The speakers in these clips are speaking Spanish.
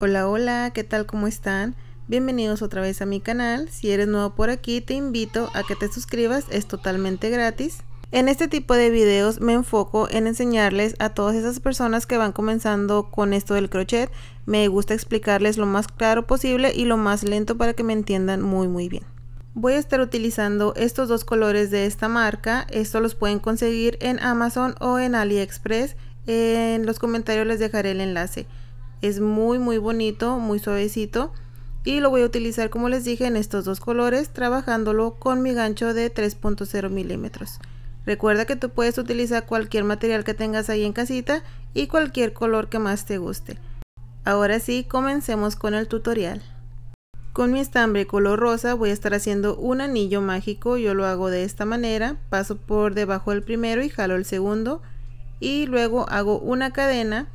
Hola, hola, ¿qué tal? ¿Cómo están? Bienvenidos otra vez a mi canal. Si eres nuevo por aquí, te invito a que te suscribas, es totalmente gratis. En este tipo de videos me enfoco en enseñarles a todas esas personas que van comenzando con esto del crochet. Me gusta explicarles lo más claro posible y lo más lento para que me entiendan muy muy bien. Voy a estar utilizando estos dos colores de esta marca. Esto los pueden conseguir en Amazon o en AliExpress. En los comentarios les dejaré el enlace. Es muy muy bonito, muy suavecito. Y lo voy a utilizar como les dije en estos dos colores trabajándolo con mi gancho de 3.0 milímetros. Recuerda que tú puedes utilizar cualquier material que tengas ahí en casita y cualquier color que más te guste. Ahora sí, comencemos con el tutorial. Con mi estambre color rosa voy a estar haciendo un anillo mágico, yo lo hago de esta manera, paso por debajo del primero y jalo el segundo y luego hago una cadena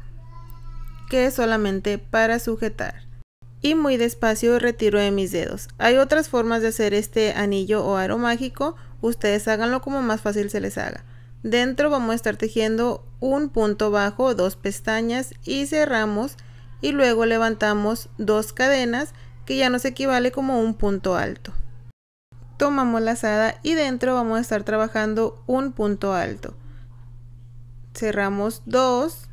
que solamente para sujetar. Y muy despacio retiro de mis dedos. Hay otras formas de hacer este anillo o aro mágico, ustedes háganlo como más fácil se les haga. Dentro vamos a estar tejiendo un punto bajo, dos pestañas y cerramos y luego levantamos dos cadenas que ya nos equivale como un punto alto. Tomamos la lazada y dentro vamos a estar trabajando un punto alto. Cerramos dos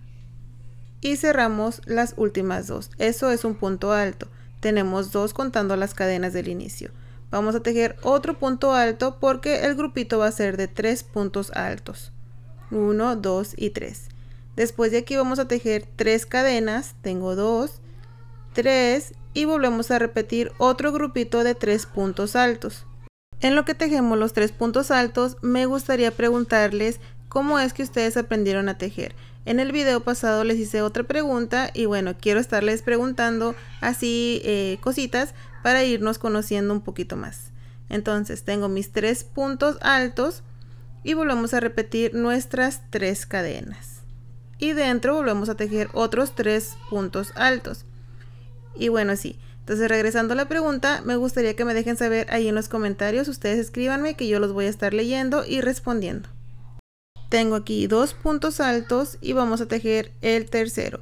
y cerramos las últimas dos. Eso es un punto alto. Tenemos dos contando las cadenas del inicio. Vamos a tejer otro punto alto porque el grupito va a ser de tres puntos altos. uno dos y tres Después de aquí vamos a tejer tres cadenas. Tengo dos tres y volvemos a repetir otro grupito de tres puntos altos. En lo que tejemos los tres puntos altos, me gustaría preguntarles cómo es que ustedes aprendieron a tejer. En el video pasado les hice otra pregunta y bueno, quiero estarles preguntando así eh, cositas para irnos conociendo un poquito más. Entonces tengo mis tres puntos altos y volvemos a repetir nuestras tres cadenas. Y dentro volvemos a tejer otros tres puntos altos. Y bueno, sí. Entonces regresando a la pregunta, me gustaría que me dejen saber ahí en los comentarios, ustedes escríbanme que yo los voy a estar leyendo y respondiendo tengo aquí dos puntos altos y vamos a tejer el tercero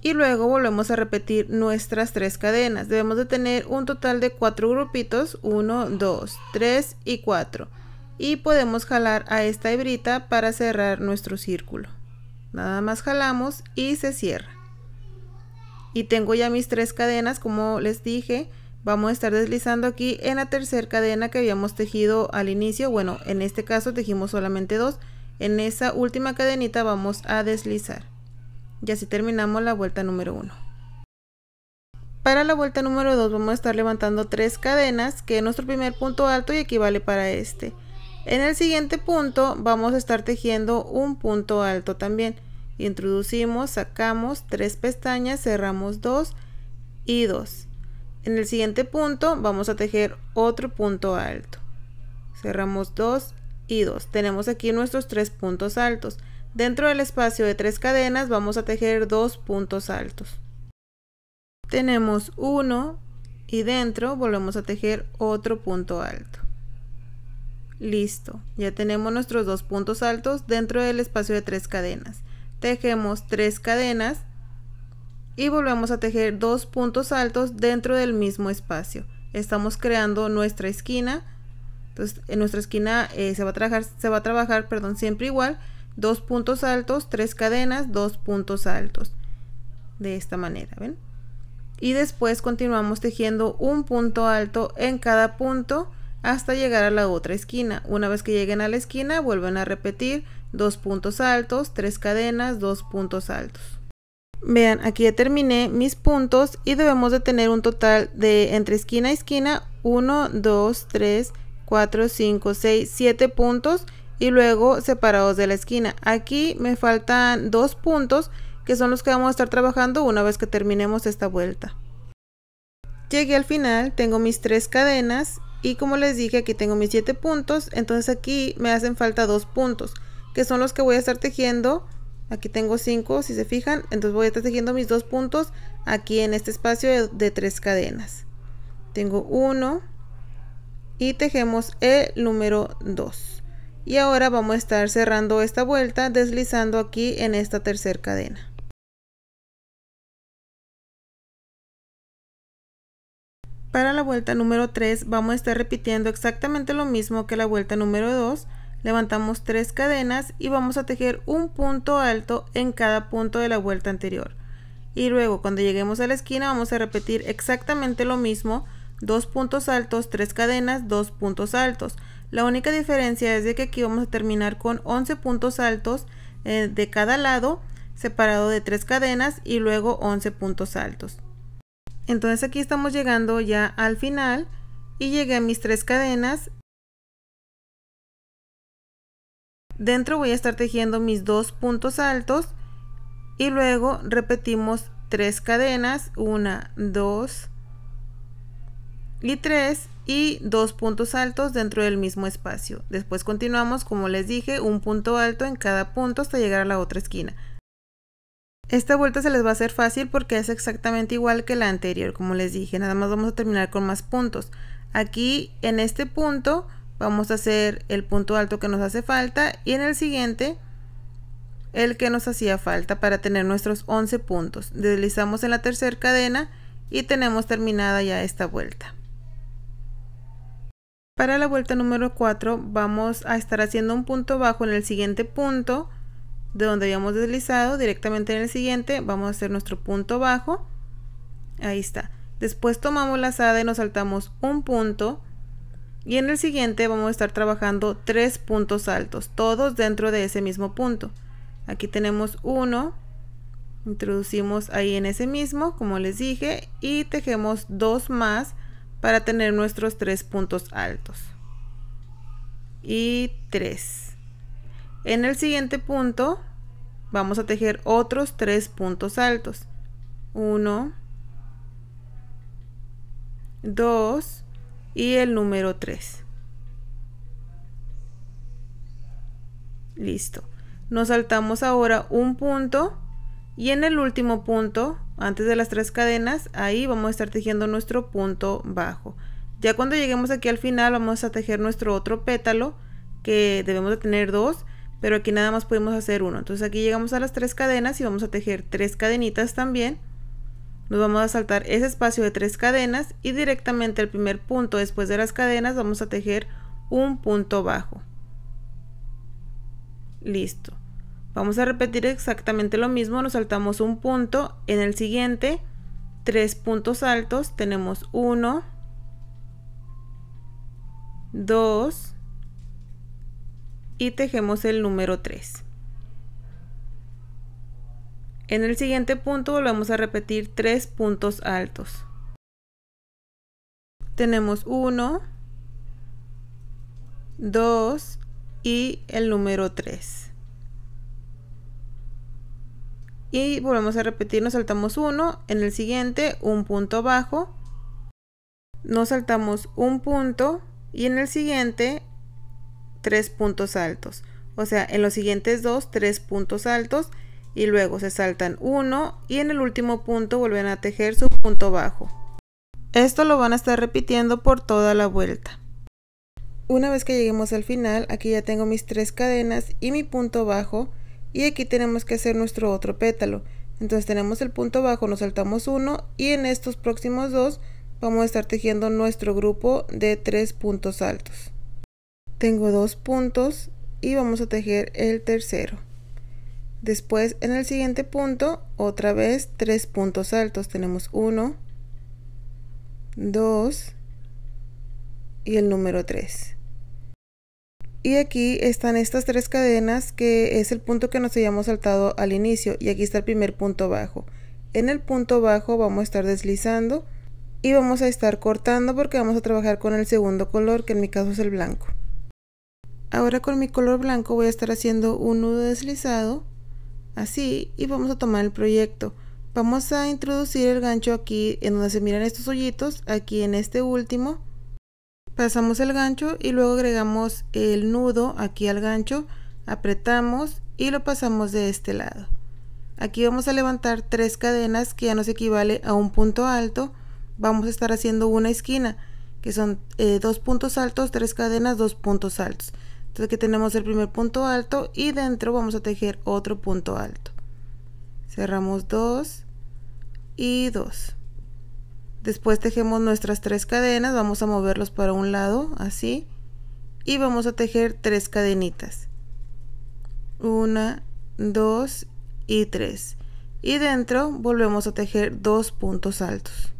y luego volvemos a repetir nuestras tres cadenas debemos de tener un total de cuatro grupitos uno dos tres y cuatro y podemos jalar a esta hebrita para cerrar nuestro círculo nada más jalamos y se cierra y tengo ya mis tres cadenas como les dije vamos a estar deslizando aquí en la tercera cadena que habíamos tejido al inicio bueno en este caso tejimos solamente dos en esa última cadenita vamos a deslizar y así terminamos la vuelta número 1 para la vuelta número 2 vamos a estar levantando tres cadenas que es nuestro primer punto alto y equivale para este en el siguiente punto vamos a estar tejiendo un punto alto también introducimos sacamos tres pestañas cerramos 2 y 2 en el siguiente punto vamos a tejer otro punto alto cerramos dos y 2. Tenemos aquí nuestros tres puntos altos. Dentro del espacio de tres cadenas vamos a tejer dos puntos altos. Tenemos uno y dentro volvemos a tejer otro punto alto. Listo, ya tenemos nuestros dos puntos altos dentro del espacio de tres cadenas. Tejemos tres cadenas y volvemos a tejer dos puntos altos dentro del mismo espacio. Estamos creando nuestra esquina entonces, en nuestra esquina eh, se va a trabajar, se va a trabajar, perdón, siempre igual, dos puntos altos, tres cadenas, dos puntos altos. De esta manera, ¿ven? Y después continuamos tejiendo un punto alto en cada punto hasta llegar a la otra esquina. Una vez que lleguen a la esquina, vuelven a repetir dos puntos altos, tres cadenas, dos puntos altos. Vean, aquí ya terminé mis puntos y debemos de tener un total de entre esquina a esquina 1, 2, 3, 4, 5, 6, 7 puntos y luego separados de la esquina. Aquí me faltan dos puntos que son los que vamos a estar trabajando una vez que terminemos esta vuelta. Llegué al final, tengo mis tres cadenas y como les dije aquí tengo mis 7 puntos, entonces aquí me hacen falta dos puntos que son los que voy a estar tejiendo. Aquí tengo 5 si se fijan, entonces voy a estar tejiendo mis dos puntos aquí en este espacio de tres cadenas. Tengo 1, y tejemos el número 2 y ahora vamos a estar cerrando esta vuelta deslizando aquí en esta tercera cadena para la vuelta número 3 vamos a estar repitiendo exactamente lo mismo que la vuelta número 2 levantamos tres cadenas y vamos a tejer un punto alto en cada punto de la vuelta anterior y luego cuando lleguemos a la esquina vamos a repetir exactamente lo mismo dos puntos altos, tres cadenas, dos puntos altos. La única diferencia es de que aquí vamos a terminar con 11 puntos altos eh, de cada lado, separado de tres cadenas y luego 11 puntos altos. Entonces aquí estamos llegando ya al final y llegué a mis tres cadenas. Dentro voy a estar tejiendo mis dos puntos altos y luego repetimos tres cadenas, una, dos, y 3 y dos puntos altos dentro del mismo espacio. Después continuamos, como les dije, un punto alto en cada punto hasta llegar a la otra esquina. Esta vuelta se les va a hacer fácil porque es exactamente igual que la anterior, como les dije, nada más vamos a terminar con más puntos. Aquí en este punto vamos a hacer el punto alto que nos hace falta y en el siguiente el que nos hacía falta para tener nuestros 11 puntos. Deslizamos en la tercera cadena y tenemos terminada ya esta vuelta. Para la vuelta número 4 vamos a estar haciendo un punto bajo en el siguiente punto de donde habíamos deslizado directamente en el siguiente vamos a hacer nuestro punto bajo ahí está después tomamos la lazada y nos saltamos un punto y en el siguiente vamos a estar trabajando tres puntos altos todos dentro de ese mismo punto aquí tenemos uno introducimos ahí en ese mismo como les dije y tejemos dos más para tener nuestros tres puntos altos. Y tres En el siguiente punto vamos a tejer otros tres puntos altos. uno, dos y el número tres. Listo. Nos saltamos ahora un punto y en el último punto antes de las tres cadenas, ahí vamos a estar tejiendo nuestro punto bajo. Ya cuando lleguemos aquí al final vamos a tejer nuestro otro pétalo, que debemos de tener dos, pero aquí nada más podemos hacer uno. Entonces aquí llegamos a las tres cadenas y vamos a tejer tres cadenitas también. Nos vamos a saltar ese espacio de tres cadenas y directamente al primer punto después de las cadenas vamos a tejer un punto bajo. Listo. Vamos a repetir exactamente lo mismo, nos saltamos un punto, en el siguiente tres puntos altos tenemos 1, 2 y tejemos el número 3. En el siguiente punto volvemos a repetir tres puntos altos. Tenemos 1, 2 y el número 3 y volvemos a repetir, nos saltamos uno en el siguiente un punto bajo, nos saltamos un punto y en el siguiente tres puntos altos. O sea, en los siguientes dos, tres puntos altos y luego se saltan uno y en el último punto vuelven a tejer su punto bajo. Esto lo van a estar repitiendo por toda la vuelta. Una vez que lleguemos al final, aquí ya tengo mis tres cadenas y mi punto bajo y aquí tenemos que hacer nuestro otro pétalo entonces tenemos el punto bajo nos saltamos uno y en estos próximos dos vamos a estar tejiendo nuestro grupo de tres puntos altos tengo dos puntos y vamos a tejer el tercero después en el siguiente punto otra vez tres puntos altos tenemos uno dos y el número tres y aquí están estas tres cadenas que es el punto que nos hayamos saltado al inicio y aquí está el primer punto bajo. En el punto bajo vamos a estar deslizando y vamos a estar cortando porque vamos a trabajar con el segundo color que en mi caso es el blanco. Ahora con mi color blanco voy a estar haciendo un nudo deslizado así y vamos a tomar el proyecto. Vamos a introducir el gancho aquí en donde se miran estos hoyitos, aquí en este último pasamos el gancho y luego agregamos el nudo aquí al gancho apretamos y lo pasamos de este lado aquí vamos a levantar tres cadenas que ya nos equivale a un punto alto vamos a estar haciendo una esquina que son eh, dos puntos altos tres cadenas dos puntos altos entonces que tenemos el primer punto alto y dentro vamos a tejer otro punto alto cerramos dos y dos Después tejemos nuestras tres cadenas, vamos a moverlos para un lado, así. Y vamos a tejer tres cadenitas. Una, dos y tres. Y dentro volvemos a tejer dos puntos altos.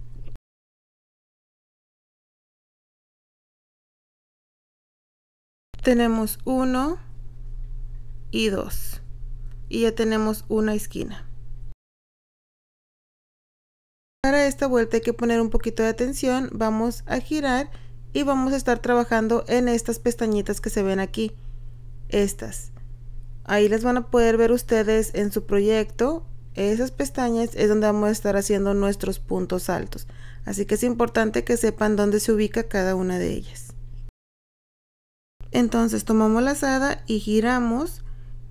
Tenemos uno y dos. Y ya tenemos una esquina. Para esta vuelta hay que poner un poquito de atención, vamos a girar y vamos a estar trabajando en estas pestañitas que se ven aquí, estas. Ahí las van a poder ver ustedes en su proyecto. Esas pestañas es donde vamos a estar haciendo nuestros puntos altos. Así que es importante que sepan dónde se ubica cada una de ellas. Entonces tomamos la asada y giramos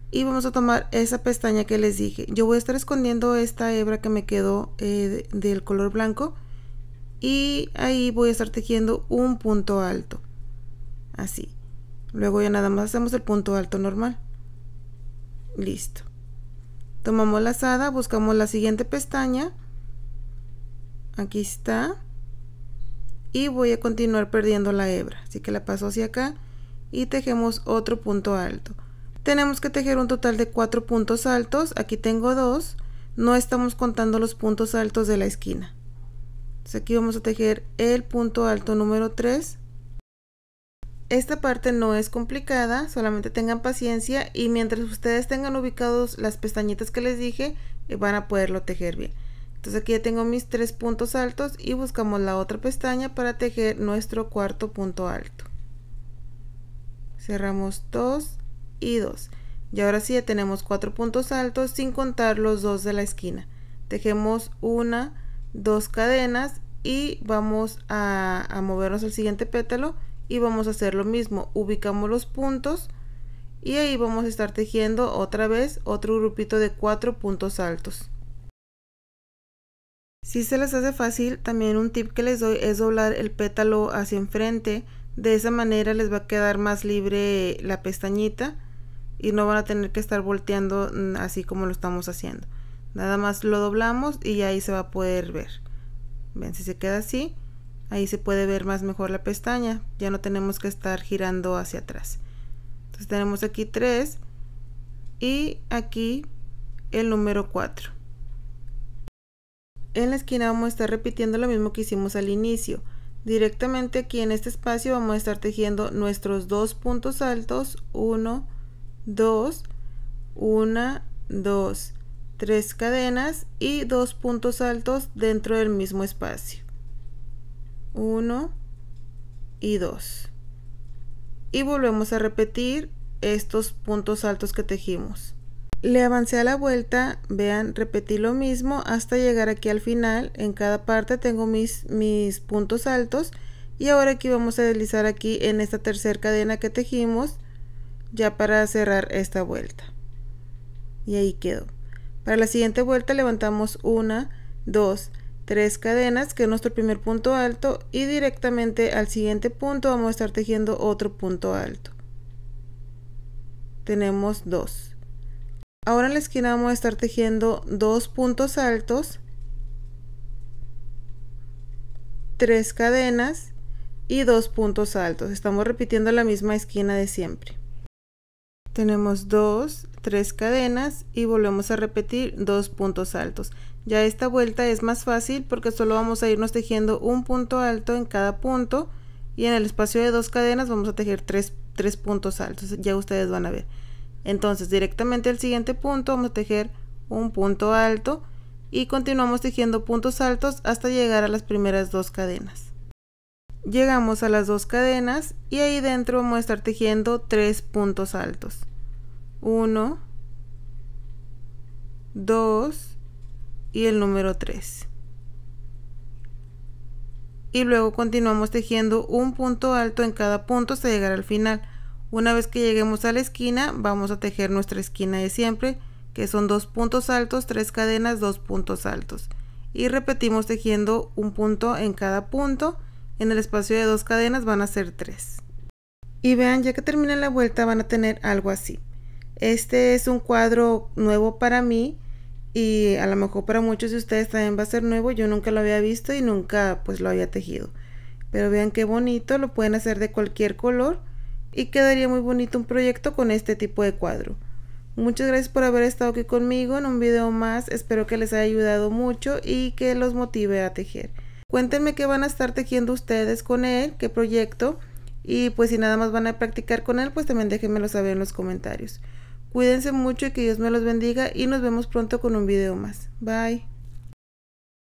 y vamos a tomar esa pestaña que les dije yo voy a estar escondiendo esta hebra que me quedó eh, del color blanco y ahí voy a estar tejiendo un punto alto así luego ya nada más hacemos el punto alto normal listo tomamos la lazada buscamos la siguiente pestaña aquí está y voy a continuar perdiendo la hebra así que la paso hacia acá y tejemos otro punto alto tenemos que tejer un total de cuatro puntos altos. Aquí tengo dos. No estamos contando los puntos altos de la esquina. aquí vamos a tejer el punto alto número 3. Esta parte no es complicada, solamente tengan paciencia y mientras ustedes tengan ubicados las pestañitas que les dije, eh, van a poderlo tejer bien. Entonces aquí ya tengo mis tres puntos altos y buscamos la otra pestaña para tejer nuestro cuarto punto alto. Cerramos dos y dos Y ahora sí ya tenemos cuatro puntos altos sin contar los dos de la esquina. Tejemos una, dos cadenas y vamos a, a movernos al siguiente pétalo y vamos a hacer lo mismo. Ubicamos los puntos y ahí vamos a estar tejiendo otra vez otro grupito de cuatro puntos altos. Si se les hace fácil, también un tip que les doy es doblar el pétalo hacia enfrente. De esa manera les va a quedar más libre la pestañita y no van a tener que estar volteando mm, así como lo estamos haciendo. Nada más lo doblamos y ahí se va a poder ver. Ven, si se queda así, ahí se puede ver más mejor la pestaña. Ya no tenemos que estar girando hacia atrás. Entonces tenemos aquí 3 y aquí el número 4. En la esquina vamos a estar repitiendo lo mismo que hicimos al inicio. Directamente aquí en este espacio vamos a estar tejiendo nuestros dos puntos altos, 1, 2, 1, 2, 3 cadenas y dos puntos altos dentro del mismo espacio. 1 y 2. Y volvemos a repetir estos puntos altos que tejimos. Le avancé a la vuelta, vean, repetí lo mismo hasta llegar aquí al final. En cada parte tengo mis, mis puntos altos y ahora aquí vamos a deslizar aquí en esta tercera cadena que tejimos ya para cerrar esta vuelta. Y ahí quedó. Para la siguiente vuelta levantamos una, dos, tres cadenas, que es nuestro primer punto alto, y directamente al siguiente punto vamos a estar tejiendo otro punto alto. Tenemos dos. Ahora en la esquina vamos a estar tejiendo dos puntos altos, tres cadenas y dos puntos altos. Estamos repitiendo la misma esquina de siempre tenemos dos, tres cadenas y volvemos a repetir dos puntos altos. Ya esta vuelta es más fácil porque solo vamos a irnos tejiendo un punto alto en cada punto y en el espacio de dos cadenas vamos a tejer tres, puntos altos, ya ustedes van a ver. Entonces directamente al siguiente punto vamos a tejer un punto alto y continuamos tejiendo puntos altos hasta llegar a las primeras dos cadenas. Llegamos a las dos cadenas y ahí dentro vamos a estar tejiendo tres puntos altos. 1, 2 y el número 3. Y luego continuamos tejiendo un punto alto en cada punto hasta llegar al final. Una vez que lleguemos a la esquina, vamos a tejer nuestra esquina de siempre, que son dos puntos altos, tres cadenas, dos puntos altos. Y repetimos tejiendo un punto en cada punto. En el espacio de dos cadenas van a ser tres. Y vean, ya que termina la vuelta van a tener algo así. Este es un cuadro nuevo para mí y a lo mejor para muchos de ustedes también va a ser nuevo. Yo nunca lo había visto y nunca pues lo había tejido. Pero vean qué bonito, lo pueden hacer de cualquier color y quedaría muy bonito un proyecto con este tipo de cuadro. Muchas gracias por haber estado aquí conmigo en un video más. Espero que les haya ayudado mucho y que los motive a tejer. Cuéntenme qué van a estar tejiendo ustedes con él, qué proyecto. Y pues si nada más van a practicar con él, pues también déjenmelo saber en los comentarios. Cuídense mucho y que Dios me los bendiga y nos vemos pronto con un video más. Bye.